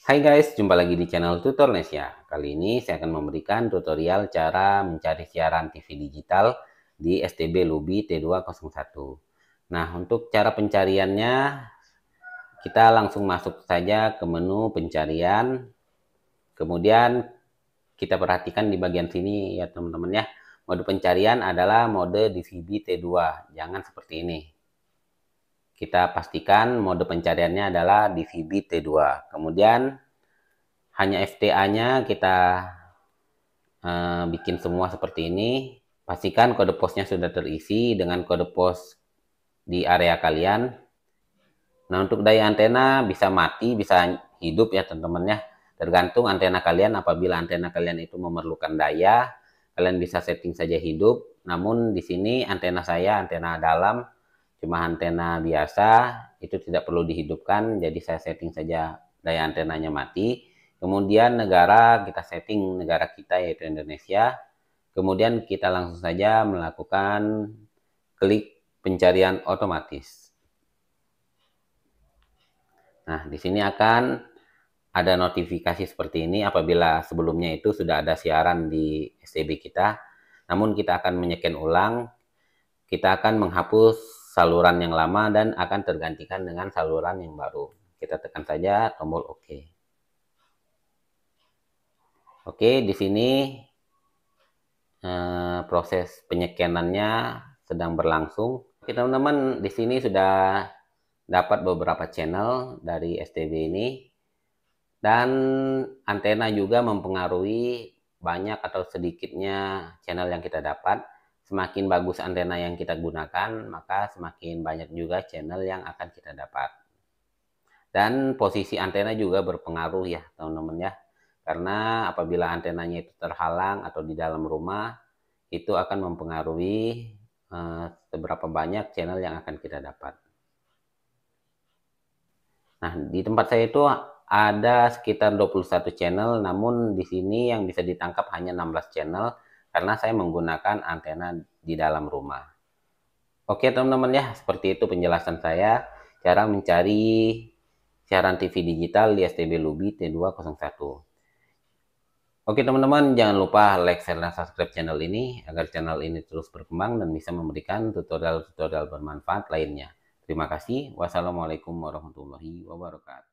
Hai guys, jumpa lagi di channel Tutor Nesya. Kali ini saya akan memberikan tutorial cara mencari siaran TV digital di STB Lubi T201. Nah, untuk cara pencariannya, kita langsung masuk saja ke menu pencarian. Kemudian kita perhatikan di bagian sini ya teman-teman ya. Mode pencarian adalah mode DVB T2, jangan seperti ini kita pastikan mode pencariannya adalah dvb t 2 Kemudian hanya FTA-nya kita uh, bikin semua seperti ini. Pastikan kode posnya sudah terisi dengan kode pos di area kalian. Nah untuk daya antena bisa mati, bisa hidup ya teman-teman ya. Tergantung antena kalian, apabila antena kalian itu memerlukan daya, kalian bisa setting saja hidup. Namun di sini antena saya, antena dalam, cuma antena biasa itu tidak perlu dihidupkan jadi saya setting saja daya antenanya mati kemudian negara kita setting negara kita yaitu Indonesia kemudian kita langsung saja melakukan klik pencarian otomatis nah di sini akan ada notifikasi seperti ini apabila sebelumnya itu sudah ada siaran di STB e kita namun kita akan menyeken ulang kita akan menghapus saluran yang lama dan akan tergantikan dengan saluran yang baru. Kita tekan saja tombol OK. Oke, di sini eh, proses penyekenannya sedang berlangsung. Oke, teman-teman, di sini sudah dapat beberapa channel dari STB ini. Dan antena juga mempengaruhi banyak atau sedikitnya channel yang kita dapat semakin bagus antena yang kita gunakan, maka semakin banyak juga channel yang akan kita dapat. Dan posisi antena juga berpengaruh ya teman-teman ya. Karena apabila antenanya itu terhalang atau di dalam rumah, itu akan mempengaruhi eh, seberapa banyak channel yang akan kita dapat. Nah, di tempat saya itu ada sekitar 21 channel, namun di sini yang bisa ditangkap hanya 16 channel karena saya menggunakan antena di dalam rumah. Oke teman-teman ya, seperti itu penjelasan saya cara mencari siaran TV digital di STB Lubi T201. Oke teman-teman, jangan lupa like, share, dan subscribe channel ini agar channel ini terus berkembang dan bisa memberikan tutorial-tutorial bermanfaat lainnya. Terima kasih. Wassalamualaikum warahmatullahi wabarakatuh.